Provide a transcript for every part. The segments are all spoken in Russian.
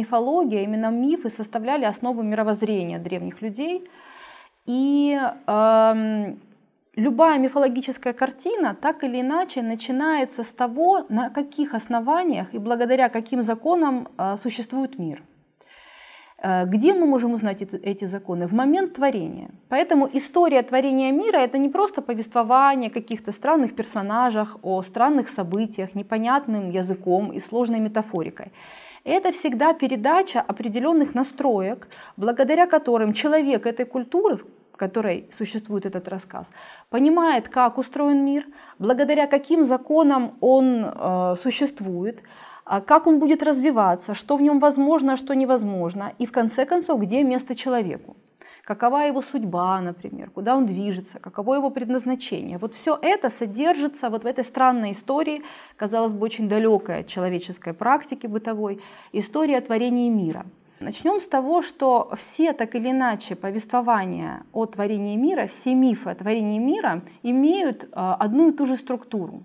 мифология, именно мифы составляли основу мировоззрения древних людей. И э, любая мифологическая картина так или иначе начинается с того, на каких основаниях и благодаря каким законам э, существует мир. Э, где мы можем узнать эти законы? В момент творения. Поэтому история творения мира это не просто повествование о каких-то странных персонажах, о странных событиях, непонятным языком и сложной метафорикой. Это всегда передача определенных настроек, благодаря которым человек этой культуры, в которой существует этот рассказ, понимает, как устроен мир, благодаря каким законам он э, существует, а, как он будет развиваться, что в нем возможно, а что невозможно, и в конце концов, где место человеку какова его судьба, например, куда он движется, каково его предназначение. Вот все это содержится вот в этой странной истории, казалось бы, очень далекой от человеческой практики бытовой, истории о творении мира. Начнем с того, что все так или иначе повествования о творении мира, все мифы о творении мира имеют э, одну и ту же структуру.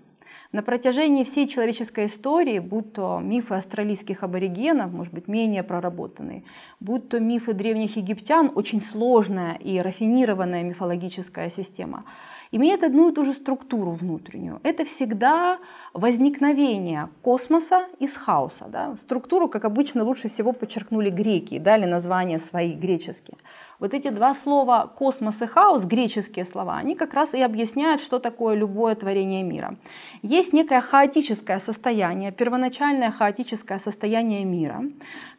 На протяжении всей человеческой истории, будь то мифы австралийских аборигенов, может быть, менее проработанные, будь то мифы древних египтян, очень сложная и рафинированная мифологическая система, имеет одну и ту же структуру внутреннюю. Это всегда возникновение космоса из хаоса. Да? Структуру, как обычно, лучше всего подчеркнули греки и дали название свои греческие. Вот эти два слова космос и хаос, греческие слова, они как раз и объясняют, что такое любое творение мира. Есть некое хаотическое состояние, первоначальное хаотическое состояние мира,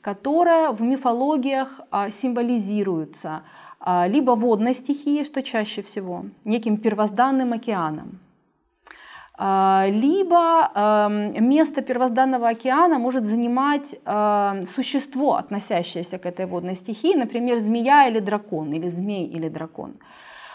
которое в мифологиях а, символизируется а, либо водной стихией, что чаще всего, неким первозданным океаном, а, либо эм, место первозданного океана может занимать эм, существо, относящееся к этой водной стихии, например, змея или дракон, или змей или дракон.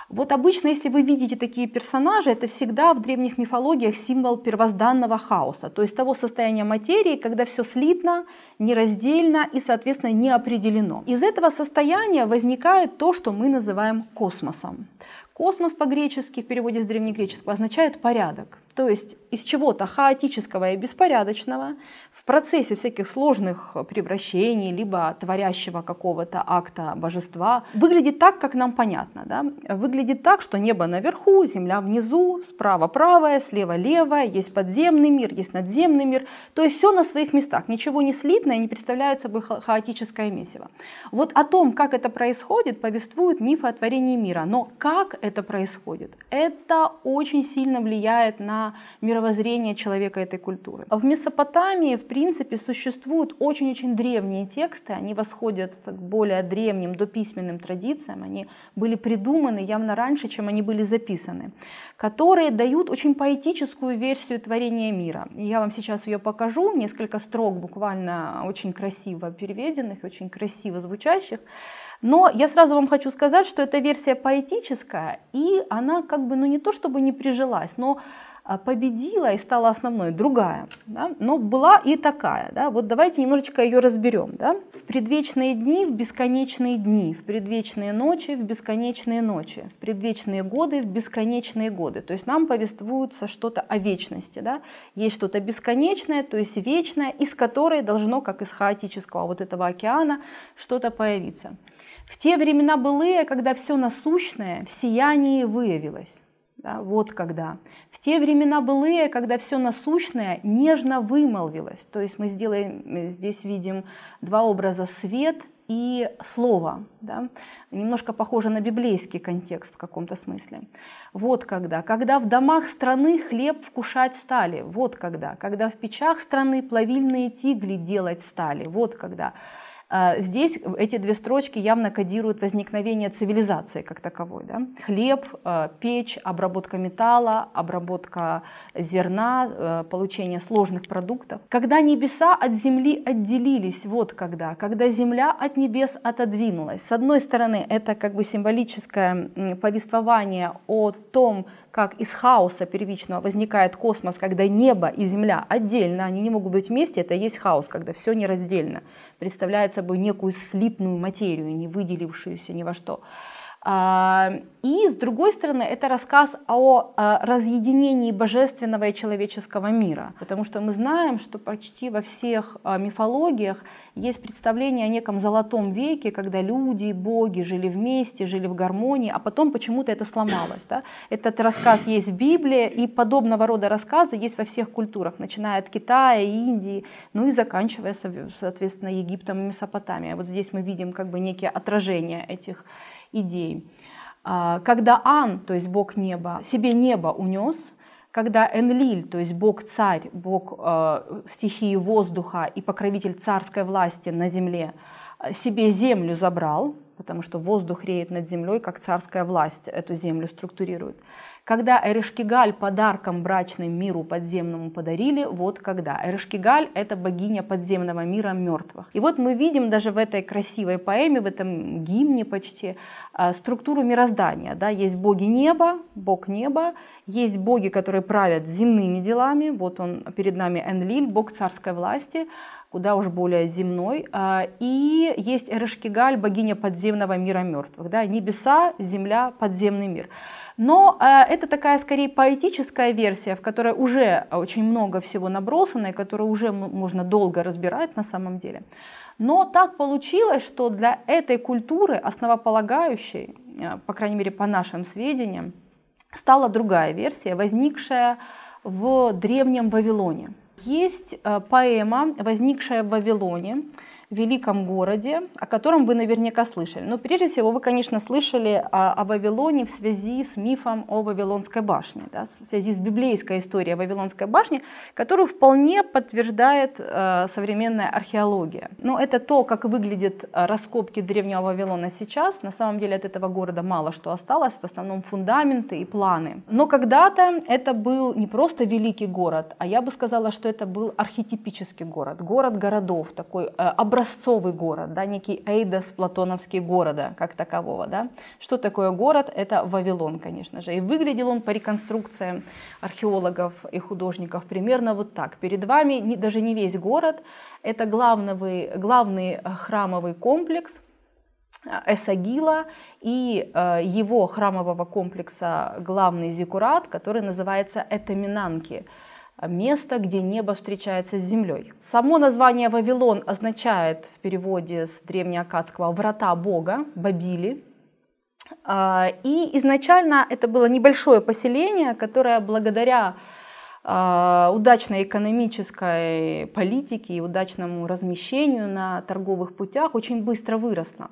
Вот обычно, если вы видите такие персонажи, это всегда в древних мифологиях символ первозданного хаоса, то есть того состояния материи, когда все слитно, нераздельно и, соответственно, не определено. Из этого состояния возникает то, что мы называем космосом. Космос по-гречески в переводе с древнегреческого означает порядок. То есть из чего-то хаотического и беспорядочного в процессе всяких сложных превращений, либо творящего какого-то акта божества, выглядит так, как нам понятно. Да? Выглядит так, что небо наверху, земля внизу, справа правая, слева левая, есть подземный мир, есть надземный мир. То есть все на своих местах, ничего не слитное, не представляет собой хаотическое месиво. Вот о том, как это происходит, повествуют мифы о творении мира. Но как это происходит, это очень сильно влияет на на мировоззрение человека этой культуры. В Месопотамии, в принципе, существуют очень-очень древние тексты, они восходят к более древним до письменным традициям, они были придуманы явно раньше, чем они были записаны, которые дают очень поэтическую версию творения мира. Я вам сейчас ее покажу, несколько строк буквально очень красиво переведенных, очень красиво звучащих. Но я сразу вам хочу сказать, что эта версия поэтическая, и она как бы, ну не то чтобы не прижилась, но а, победила и стала основной другая, да? но была и такая. Да? Вот давайте немножечко ее разберем. Да? В предвечные дни, в бесконечные дни, в предвечные ночи, в бесконечные ночи, в предвечные годы, в бесконечные годы. То есть нам повествуется что-то о вечности. Да? Есть что-то бесконечное, то есть вечное, из которой должно, как из хаотического вот этого океана, что-то появиться. В те времена былые, когда все насущное в сиянии выявилось. Да, вот когда. В те времена былые, когда все насущное нежно вымолвилось. То есть мы сделаем, э, здесь видим два образа свет и слово. Да? Немножко похоже на библейский контекст в каком-то смысле. Вот когда. Когда в домах страны хлеб вкушать стали. Вот когда. Когда в печах страны плавильные тигли делать стали. Вот когда. А, здесь эти две строчки явно кодируют возникновение цивилизации как таковой. Да? Хлеб, а, печь, обработка металла, обработка зерна, а, получение сложных продуктов. Когда небеса от земли отделились, вот когда, когда земля от небес отодвинулась. С одной стороны, это как бы символическое повествование о том, как из хаоса первичного возникает космос, когда небо и земля отдельно, они не могут быть вместе, это и есть хаос, когда все нераздельно, представляет собой некую слитную материю, не выделившуюся ни во что. А, и с другой стороны, это рассказ о э, разъединении божественного и человеческого мира, потому что мы знаем, что почти во всех э, мифологиях есть представление о неком золотом веке, когда люди и боги жили вместе, жили в гармонии, а потом почему-то это сломалось. Да? Этот рассказ есть в Библии, и подобного рода рассказы есть во всех культурах, начиная от Китая, Индии, ну и заканчивая, соответственно, Египтом и Месопотамией. Вот здесь мы видим как бы некие отражения этих идей. А, когда Ан, то есть бог неба, себе небо унес, когда Энлиль, то есть бог царь, бог э, стихии воздуха и покровитель царской власти на земле, э, себе землю забрал, потому что воздух реет над землей, как царская власть эту землю структурирует. Когда Эрешкигаль подарком брачным миру подземному подарили, вот когда. Эрешкигаль – это богиня подземного мира мертвых. И вот мы видим даже в этой красивой поэме, в этом гимне почти, а, структуру мироздания. Да? Есть боги неба, бог неба, есть боги, которые правят земными делами. Вот он перед нами Энлиль, бог царской власти, куда уж более земной. А, и есть Эрешкигаль, богиня подземного мира мертвых. Да? Небеса, земля, подземный мир. Но а, это такая скорее поэтическая версия, в которой уже очень много всего набросано, и которую уже можно долго разбирать на самом деле. Но так получилось, что для этой культуры основополагающей, а, по крайней мере по нашим сведениям, стала другая версия, возникшая в древнем Вавилоне. Есть э, поэма, возникшая в Вавилоне, великом городе, о котором вы наверняка слышали. Но прежде всего вы, конечно, слышали о, о Вавилоне в связи с мифом о Вавилонской башне, да, в связи с библейской историей о Вавилонской башне, которую вполне подтверждает э, современная археология. Но это то, как выглядят э, раскопки древнего Вавилона сейчас. На самом деле от этого города мало что осталось, в основном фундаменты и планы. Но когда-то это был не просто великий город, а я бы сказала, что это был архетипический город, город городов, такой э, образцовый образцовый город, да, некий Эйдос Платоновский города как такового. Да. Что такое город? Это Вавилон, конечно же. И выглядел он по реконструкциям археологов и художников примерно вот так. Перед вами не, даже не весь город, это главный, главный э, храмовый комплекс, э, Эсагила и э, его храмового комплекса главный зикурат, который называется Этаминанки. А, место, где небо встречается с землей. Само название Вавилон означает в переводе с древнеакадского «врата Бога», «бабили». А, и изначально это было небольшое поселение, которое благодаря а, удачной экономической политике и удачному размещению на торговых путях очень быстро выросло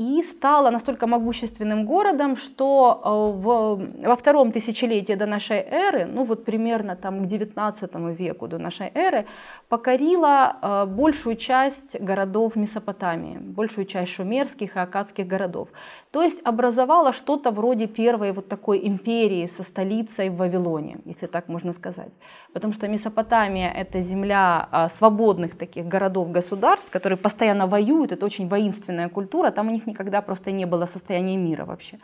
и стала настолько могущественным городом, что э, в, во втором тысячелетии до нашей эры, ну вот примерно там к 19 веку до нашей эры, покорила э, большую часть городов Месопотамии, большую часть шумерских и акадских городов. То есть образовала что-то вроде первой вот такой империи со столицей в Вавилоне, если так можно сказать. Потому что Месопотамия — это земля э, свободных таких городов-государств, которые постоянно воюют, это очень воинственная культура, там у них никогда просто не было состояния мира вообще.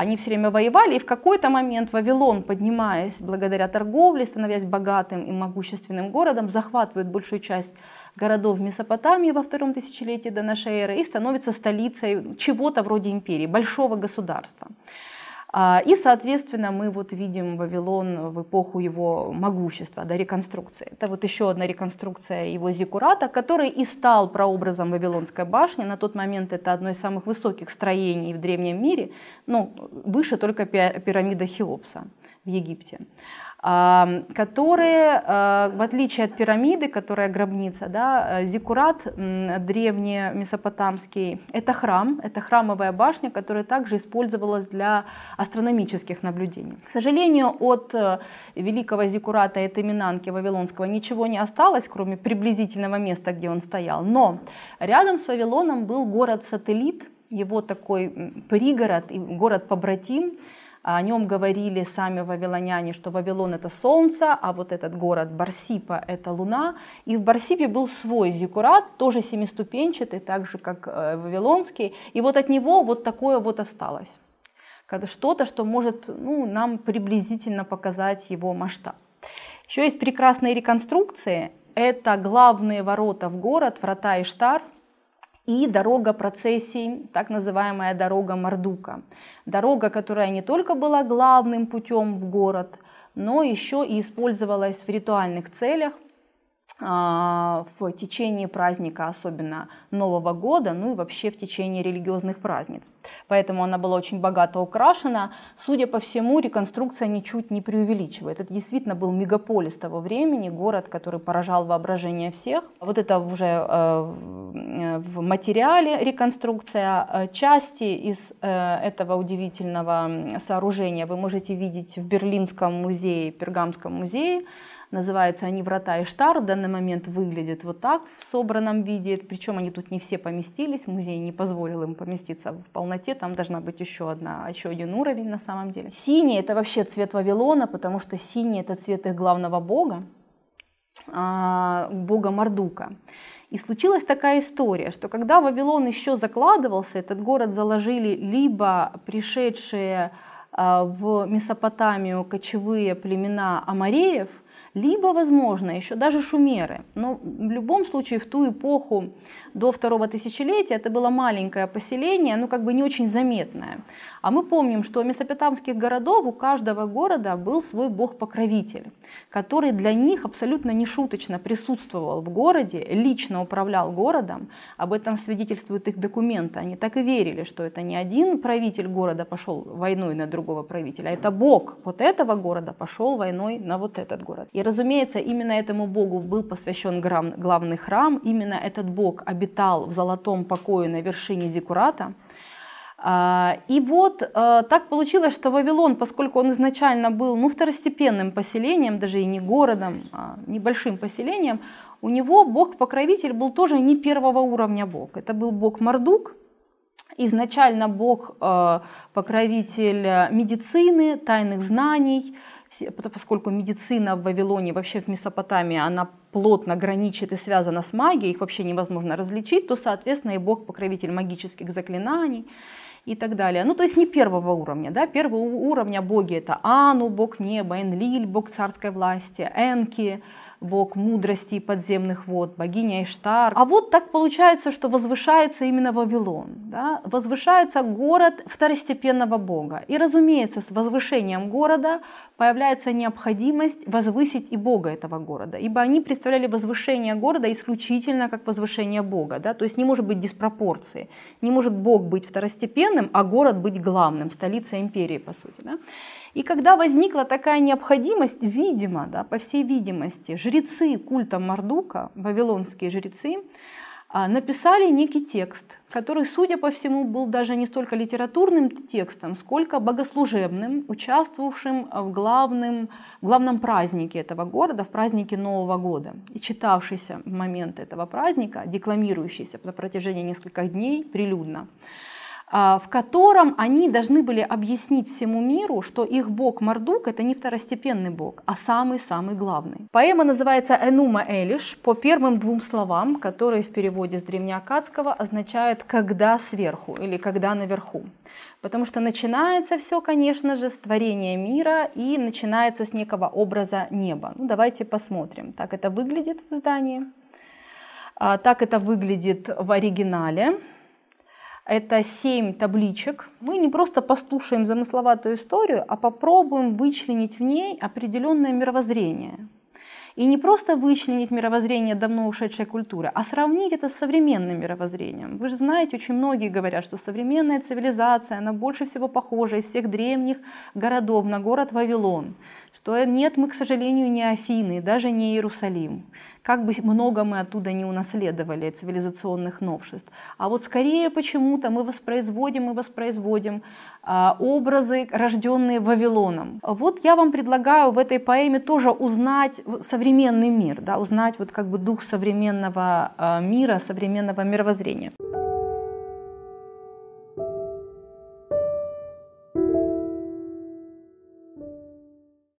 Они все время воевали, и в какой-то момент Вавилон, поднимаясь благодаря торговле, становясь богатым и могущественным городом, захватывает большую часть городов Месопотамии во втором тысячелетии до нашей эры и становится столицей чего-то вроде империи, большого государства. А, и, соответственно, мы вот видим Вавилон в эпоху его могущества, да, реконструкции. Это вот еще одна реконструкция его зикурата, который и стал прообразом Вавилонской башни. На тот момент это одно из самых высоких строений в древнем мире, ну, выше только пирамида Хеопса в Египте которые, э, в отличие от пирамиды, которая гробница, да, э, зикурат древнемесопотамский, это храм, это храмовая башня, которая также использовалась для астрономических наблюдений. К сожалению, от э, великого зикурата и Таминанки Вавилонского ничего не осталось, кроме приблизительного места, где он стоял. Но рядом с Вавилоном был город-сателлит, его такой пригород и город-побратим, о нем говорили сами вавилоняне, что Вавилон это солнце, а вот этот город Барсипа это луна. И в Барсипе был свой зикурат, тоже семиступенчатый, так же как э, вавилонский. И вот от него вот такое вот осталось. Что-то, что может ну, нам приблизительно показать его масштаб. Еще есть прекрасные реконструкции. Это главные ворота в город, врата Иштар – и дорога процессий, так называемая дорога Мардука. Дорога, которая не только была главным путем в город, но еще и использовалась в ритуальных целях, а, в течение праздника, особенно Нового года, ну и вообще в течение религиозных праздниц. Поэтому она была очень богато украшена. Судя по всему, реконструкция ничуть не преувеличивает. Это действительно был мегаполис того времени, город, который поражал воображение всех. Вот это уже э, э, в материале реконструкция. Э, части из этого удивительного сооружения вы можете видеть в Берлинском музее, Пергамском музее Называются они «Врата Иштар». В данный момент выглядят вот так в собранном виде. Причем они тут не все поместились. Музей не позволил им поместиться в полноте. Там должна быть еще, одна, еще один уровень на самом деле. Синий – это вообще цвет Вавилона, потому что синий – это цвет их главного бога а, бога Мардука. И случилась такая история, что когда Вавилон еще закладывался, этот город заложили либо пришедшие а, в Месопотамию кочевые племена амареев – либо, возможно, еще даже шумеры. Но в любом случае в ту эпоху до второго тысячелетия это было маленькое поселение, ну как бы не очень заметное. А мы помним, что у месопотамских городов у каждого города был свой бог-покровитель, который для них абсолютно нешуточно присутствовал в городе, лично управлял городом. Об этом свидетельствуют их документы. Они так и верили, что это не один правитель города пошел войной на другого правителя, а это бог вот этого города пошел войной на вот этот город. И разумеется, именно этому богу был посвящен главный храм. Именно этот бог обитал в золотом покое на вершине Зикурата. А, и вот а, так получилось, что Вавилон, поскольку он изначально был ну, второстепенным поселением, даже и не городом, а небольшим поселением, у него бог-покровитель был тоже не первого уровня бог. Это был бог Мардук, изначально бог-покровитель а, медицины, тайных знаний, поскольку медицина в Вавилоне, вообще в Месопотамии, она плотно граничит и связана с магией, их вообще невозможно различить, то, соответственно, и бог покровитель магических заклинаний и так далее. Ну, то есть не первого уровня, да, первого уровня боги это Ану, бог неба, Энлиль, бог царской власти, Энки, бог мудрости и подземных вод, богиня Иштар. А вот так получается, что возвышается именно Вавилон, да? возвышается город второстепенного бога. И, разумеется, с возвышением города появляется необходимость возвысить и бога этого города, ибо они представляли возвышение города исключительно как возвышение бога, да? то есть не может быть диспропорции, не может бог быть второстепенным, а город быть главным, столица империи, по сути. Да? И когда возникла такая необходимость, видимо, да, по всей видимости, жрецы жрецы культа Мардука, вавилонские жрецы, а, написали некий текст, который, судя по всему, был даже не столько литературным текстом, сколько богослужебным, участвовавшим в главном, в главном празднике этого города, в празднике Нового года, и читавшийся в момент этого праздника, декламирующийся на протяжении нескольких дней прилюдно. А, в котором они должны были объяснить всему миру, что их бог Мардук это не второстепенный бог, а самый-самый главный. Поэма называется «Энума Элиш» по первым двум словам, которые в переводе с древнеакадского означают «когда сверху» или «когда наверху». Потому что начинается все, конечно же, с творения мира и начинается с некого образа неба. Ну, давайте посмотрим. Так это выглядит в издании, а, так это выглядит в оригинале. Это семь табличек. Мы не просто послушаем замысловатую историю, а попробуем вычленить в ней определенное мировоззрение. И не просто вычленить мировоззрение давно ушедшей культуры, а сравнить это с современным мировоззрением. Вы же знаете, очень многие говорят, что современная цивилизация, она больше всего похожа из всех древних городов на город Вавилон. Что нет, мы, к сожалению, не Афины, даже не Иерусалим. Как бы много мы оттуда не унаследовали цивилизационных новшеств. А вот скорее почему-то мы воспроизводим и воспроизводим а, образы, рожденные Вавилоном. Вот я вам предлагаю в этой поэме тоже узнать современные современный мир, да, узнать вот как бы дух современного э, мира, современного мировоззрения.